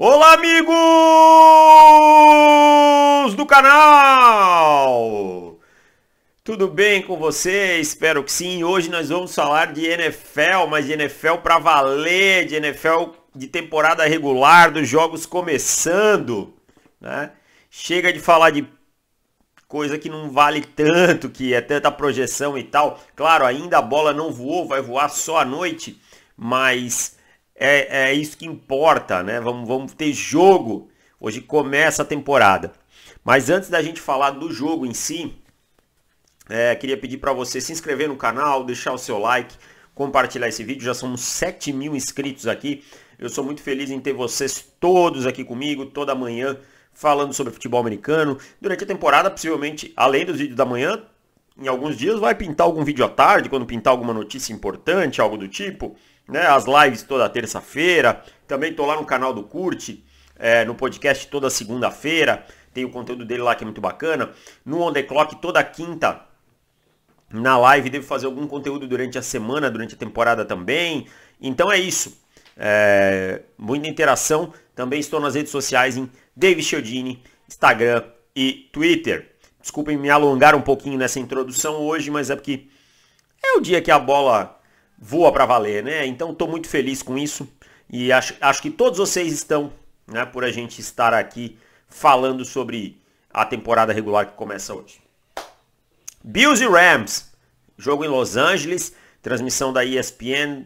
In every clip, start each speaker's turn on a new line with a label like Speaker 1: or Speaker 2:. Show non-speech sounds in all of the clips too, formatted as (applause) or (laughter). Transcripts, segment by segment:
Speaker 1: Olá, amigos do canal! Tudo bem com vocês? Espero que sim. Hoje nós vamos falar de NFL, mas de NFL para valer, de NFL de temporada regular, dos jogos começando, né? Chega de falar de coisa que não vale tanto, que é tanta projeção e tal. Claro, ainda a bola não voou, vai voar só à noite, mas é, é isso que importa, né? Vamos, vamos ter jogo. Hoje começa a temporada. Mas antes da gente falar do jogo em si, é, queria pedir para você se inscrever no canal, deixar o seu like, compartilhar esse vídeo. Já somos 7 mil inscritos aqui. Eu sou muito feliz em ter vocês todos aqui comigo, toda manhã, falando sobre futebol americano. Durante a temporada, possivelmente, além dos vídeos da manhã, em alguns dias vai pintar algum vídeo à tarde, quando pintar alguma notícia importante, algo do tipo né? As lives toda terça-feira. Também tô lá no canal do Curte, é, no podcast toda segunda-feira. Tem o conteúdo dele lá que é muito bacana. No On The Clock toda quinta na live. Devo fazer algum conteúdo durante a semana, durante a temporada também. Então é isso. É, muita interação. Também estou nas redes sociais em David Chiodini, Instagram e Twitter. Desculpem me alongar um pouquinho nessa introdução hoje, mas é porque é o dia que a bola voa para valer, né? Então estou muito feliz com isso e acho, acho que todos vocês estão, né? Por a gente estar aqui falando sobre a temporada regular que começa hoje. Bills e Rams, jogo em Los Angeles, transmissão da ESPN,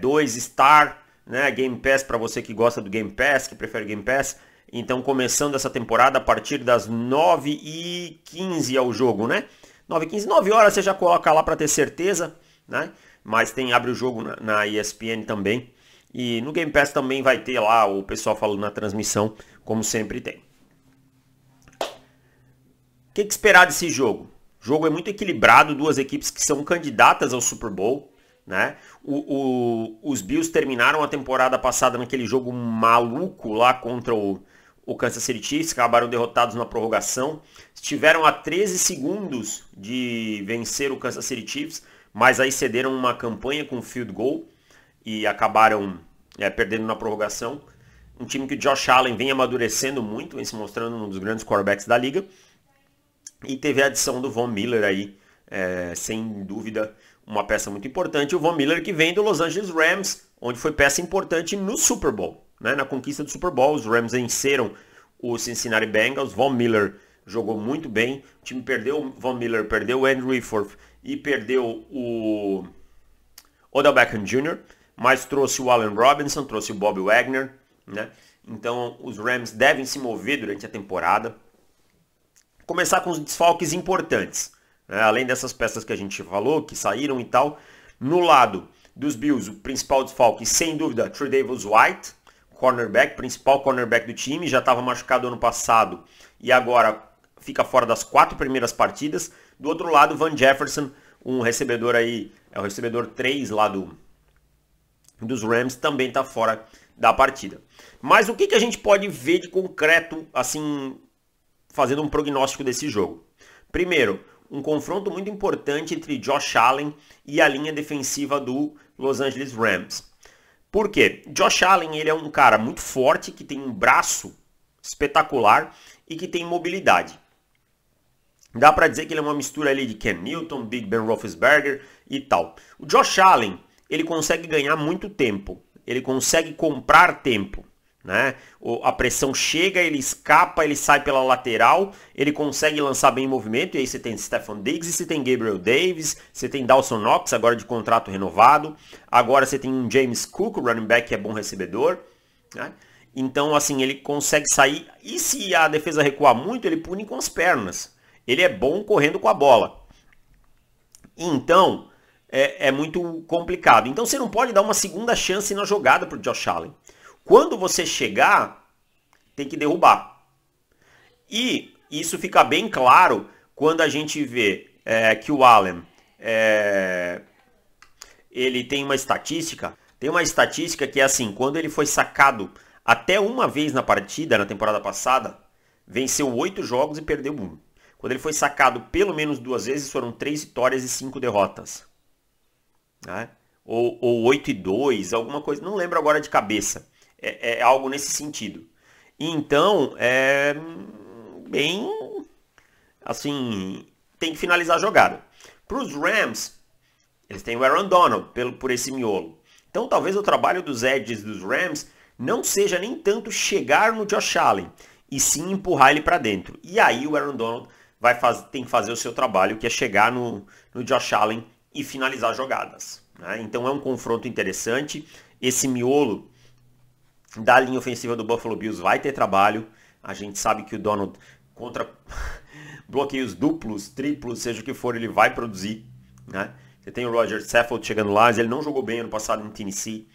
Speaker 1: 2 é, Star, né? Game Pass para você que gosta do Game Pass, que prefere Game Pass. Então começando essa temporada a partir das 9h15 ao é jogo, né? 9h15, 9 horas você já coloca lá para ter certeza, né? mas tem abre o jogo na, na ESPN também. E no Game Pass também vai ter lá o pessoal falando na transmissão, como sempre tem. O que, que esperar desse jogo? O jogo é muito equilibrado, duas equipes que são candidatas ao Super Bowl. Né? O, o, os Bills terminaram a temporada passada naquele jogo maluco lá contra o, o Kansas City Chiefs, acabaram derrotados na prorrogação. Estiveram a 13 segundos de vencer o Kansas City Chiefs, mas aí cederam uma campanha com field goal e acabaram é, perdendo na prorrogação. Um time que o Josh Allen vem amadurecendo muito, vem se mostrando um dos grandes quarterbacks da liga. E teve a adição do Von Miller aí, é, sem dúvida, uma peça muito importante. O Von Miller que vem do Los Angeles Rams, onde foi peça importante no Super Bowl, né? na conquista do Super Bowl. Os Rams venceram o Cincinnati Bengals. Von Miller jogou muito bem. O time perdeu o Von Miller, perdeu o Andrew Whitworth e perdeu o Odell Beckham Jr., mas trouxe o Allen Robinson, trouxe o Bob Wagner, né? Então os Rams devem se mover durante a temporada. Começar com os desfalques importantes, né? além dessas peças que a gente falou, que saíram e tal. No lado dos Bills, o principal desfalque, sem dúvida, Davis White, cornerback, principal cornerback do time, já estava machucado ano passado e agora fica fora das quatro primeiras partidas. Do outro lado, Van Jefferson, um recebedor aí, é o recebedor 3 lá do, dos Rams, também está fora da partida. Mas o que, que a gente pode ver de concreto, assim, fazendo um prognóstico desse jogo? Primeiro, um confronto muito importante entre Josh Allen e a linha defensiva do Los Angeles Rams. Por quê? Josh Allen ele é um cara muito forte, que tem um braço espetacular e que tem mobilidade. Dá para dizer que ele é uma mistura ali de Ken Newton, Big Ben Roethlisberger e tal. O Josh Allen, ele consegue ganhar muito tempo. Ele consegue comprar tempo. Né? A pressão chega, ele escapa, ele sai pela lateral, ele consegue lançar bem em movimento, e aí você tem Stefan Diggs, você tem Gabriel Davis, você tem Dawson Knox, agora de contrato renovado, agora você tem um James Cook, running back que é bom recebedor, né? Então, assim, ele consegue sair, e se a defesa recuar muito, ele pune com as pernas, ele é bom correndo com a bola. Então, é, é muito complicado. Então, você não pode dar uma segunda chance na jogada para o Josh Allen. Quando você chegar, tem que derrubar. E isso fica bem claro quando a gente vê é, que o Allen é, ele tem uma estatística, tem uma estatística que é assim, quando ele foi sacado até uma vez na partida na temporada passada, venceu oito jogos e perdeu um quando ele foi sacado pelo menos duas vezes, foram três vitórias e cinco derrotas. Né? Ou, ou 8 e 2, alguma coisa, não lembro agora de cabeça. É, é algo nesse sentido. E então, é bem assim, tem que finalizar a jogada. Para os Rams, eles têm o Aaron Donald pelo, por esse miolo. Então talvez o trabalho dos edges dos Rams não seja nem tanto chegar no Josh Allen, e sim empurrar ele para dentro. E aí o Aaron Donald vai faz, tem que fazer o seu trabalho, que é chegar no, no Josh Allen e finalizar jogadas. Né? Então é um confronto interessante. Esse miolo da linha ofensiva do Buffalo Bills vai ter trabalho. A gente sabe que o Donald, contra (laughs) bloqueios duplos, triplos, seja o que for, ele vai produzir. Né? Você tem o Roger Saffold chegando lá, ele não jogou bem ano passado em Tennessee.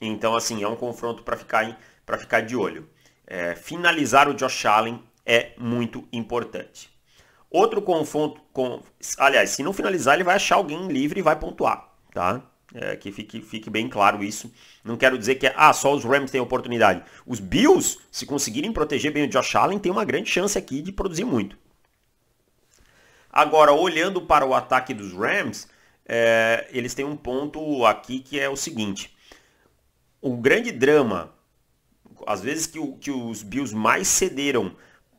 Speaker 1: Então, assim, é um confronto para ficar, ficar de olho. É, finalizar o Josh Allen é muito importante. Outro confronto, com, aliás, se não finalizar, ele vai achar alguém livre e vai pontuar, tá? É, que fique, fique bem claro isso. Não quero dizer que ah, só os Rams têm oportunidade. Os Bills, se conseguirem proteger bem o Josh Allen, tem uma grande chance aqui de produzir muito. Agora, olhando para o ataque dos Rams, é, eles têm um ponto aqui que é o seguinte. O grande drama, às vezes que, que os Bills mais cederam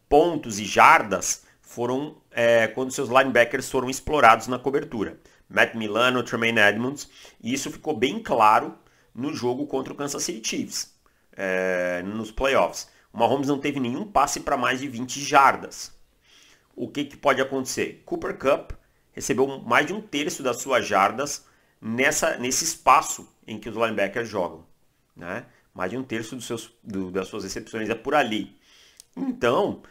Speaker 1: pontos e jardas, foram é, quando seus linebackers foram explorados na cobertura. Matt Milano, Tremaine Edmonds, e isso ficou bem claro no jogo contra o Kansas City Chiefs, é, nos playoffs. O Mahomes não teve nenhum passe para mais de 20 jardas. O que, que pode acontecer? Cooper Cup recebeu mais de um terço das suas jardas nessa, nesse espaço em que os linebackers jogam. Né? Mais de um terço seus, do, das suas recepções é por ali. Então,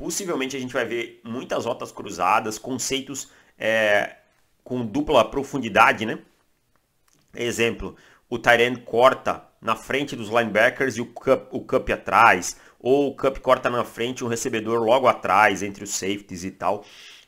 Speaker 1: Possivelmente a gente vai ver muitas rotas cruzadas, conceitos é, com dupla profundidade, né? Exemplo, o Tyrant corta na frente dos linebackers e o cup, o cup atrás, ou o cup corta na frente um recebedor logo atrás, entre os safeties e tal,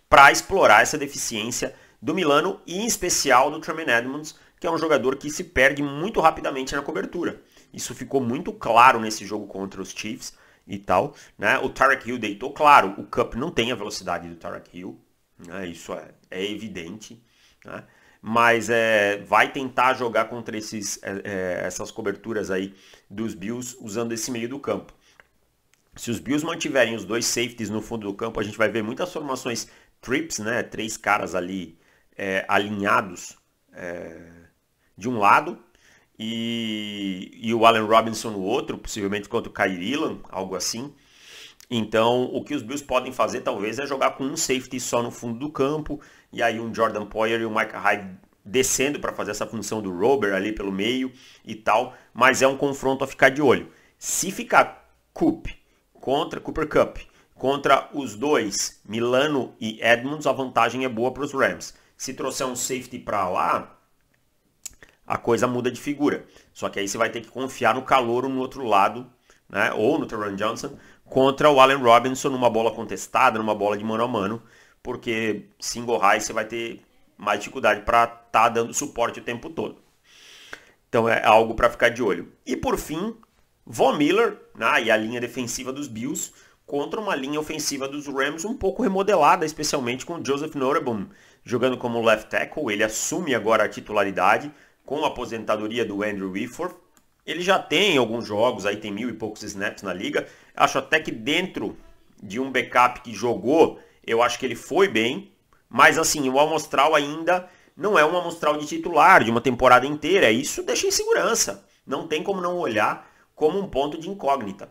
Speaker 1: para explorar essa deficiência do Milano e em especial do Tremaine Edmonds, que é um jogador que se perde muito rapidamente na cobertura. Isso ficou muito claro nesse jogo contra os Chiefs e tal. Né? O Tarek Hill deitou, claro, o Cup não tem a velocidade do Tarek Hill, né? isso é, é evidente, né? mas é, vai tentar jogar contra esses, é, é, essas coberturas aí dos Bills usando esse meio do campo. Se os Bills mantiverem os dois safeties no fundo do campo, a gente vai ver muitas formações trips, né? três caras ali é, alinhados é, de um lado e, e o Allen Robinson no outro, possivelmente contra o Kyrie algo assim. Então, o que os Bills podem fazer talvez é jogar com um safety só no fundo do campo e aí um Jordan Poyer e um Mike Hyde descendo para fazer essa função do Robert ali pelo meio e tal, mas é um confronto a ficar de olho. Se ficar Coop contra Cooper Cup, contra os dois, Milano e Edmonds, a vantagem é boa para os Rams. Se trouxer um safety para lá, a coisa muda de figura. Só que aí você vai ter que confiar no calor no outro lado, né? ou no Teron Johnson, contra o Allen Robinson numa bola contestada, numa bola de mano a mano, porque single high você vai ter mais dificuldade para estar tá dando suporte o tempo todo. Então é algo para ficar de olho. E por fim, Von Miller né? e a linha defensiva dos Bills contra uma linha ofensiva dos Rams um pouco remodelada, especialmente com o Joseph Noreboom jogando como left tackle. Ele assume agora a titularidade, com a aposentadoria do Andrew Whitford. Ele já tem alguns jogos, aí tem mil e poucos snaps na liga. Acho até que dentro de um backup que jogou, eu acho que ele foi bem. Mas assim, o amostral ainda não é um amostral de titular de uma temporada inteira. Isso deixa em segurança. Não tem como não olhar como um ponto de incógnita.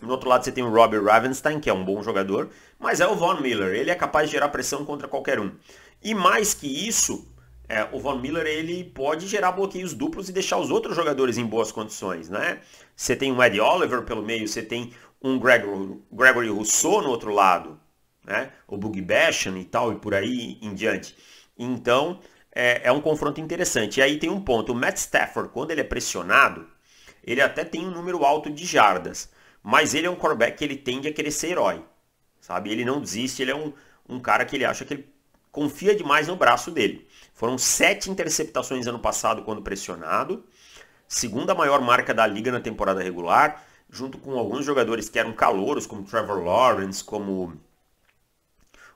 Speaker 1: No outro lado você tem o Robert Ravenstein, que é um bom jogador, mas é o Von Miller. Ele é capaz de gerar pressão contra qualquer um. E mais que isso, é, o Von Miller ele pode gerar bloqueios duplos e deixar os outros jogadores em boas condições, né? Você tem um Ed Oliver pelo meio, você tem um Gregory, Gregory Rousseau no outro lado, né? O Bug Basham e tal e por aí em diante. Então é, é um confronto interessante. E aí tem um ponto, o Matt Stafford quando ele é pressionado, ele até tem um número alto de jardas, mas ele é um quarterback que ele tende a querer ser herói, sabe? Ele não desiste, ele é um, um cara que ele acha que ele confia demais no braço dele. Foram sete interceptações ano passado quando pressionado. Segunda maior marca da liga na temporada regular, junto com alguns jogadores que eram calouros, como Trevor Lawrence, como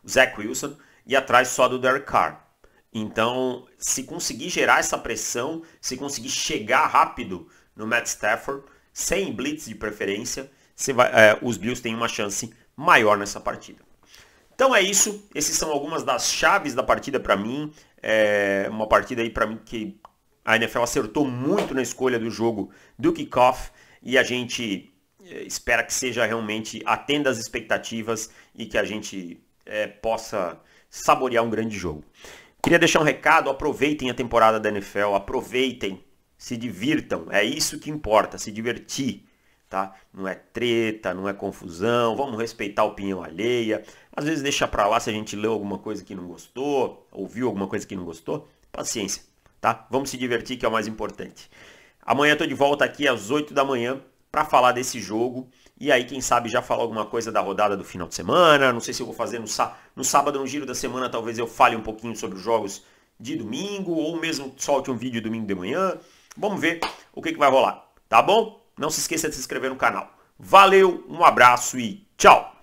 Speaker 1: o Zach Wilson, e atrás só do Derek Carr. Então, se conseguir gerar essa pressão, se conseguir chegar rápido no Matt Stafford, sem blitz de preferência, vai, é, os Bills têm uma chance maior nessa partida. Então é isso, esses são algumas das chaves da partida para mim, é uma partida aí para mim que a NFL acertou muito na escolha do jogo do kickoff e a gente eh, espera que seja realmente atenda às expectativas e que a gente é, possa saborear um grande jogo. Queria deixar um recado, aproveitem a temporada da NFL, aproveitem, se divirtam, é isso que importa, se divertir tá? Não é treta, não é confusão, vamos respeitar a opinião alheia. Às vezes deixa para lá se a gente leu alguma coisa que não gostou, ouviu alguma coisa que não gostou, paciência, tá? Vamos se divertir que é o mais importante. Amanhã eu tô de volta aqui às 8 da manhã para falar desse jogo e aí quem sabe já falar alguma coisa da rodada do final de semana, não sei se eu vou fazer no, no sábado, no giro da semana, talvez eu fale um pouquinho sobre os jogos de domingo ou mesmo solte um vídeo domingo de manhã. Vamos ver o que, que vai rolar, tá bom? Não se esqueça de se inscrever no canal. Valeu, um abraço e tchau!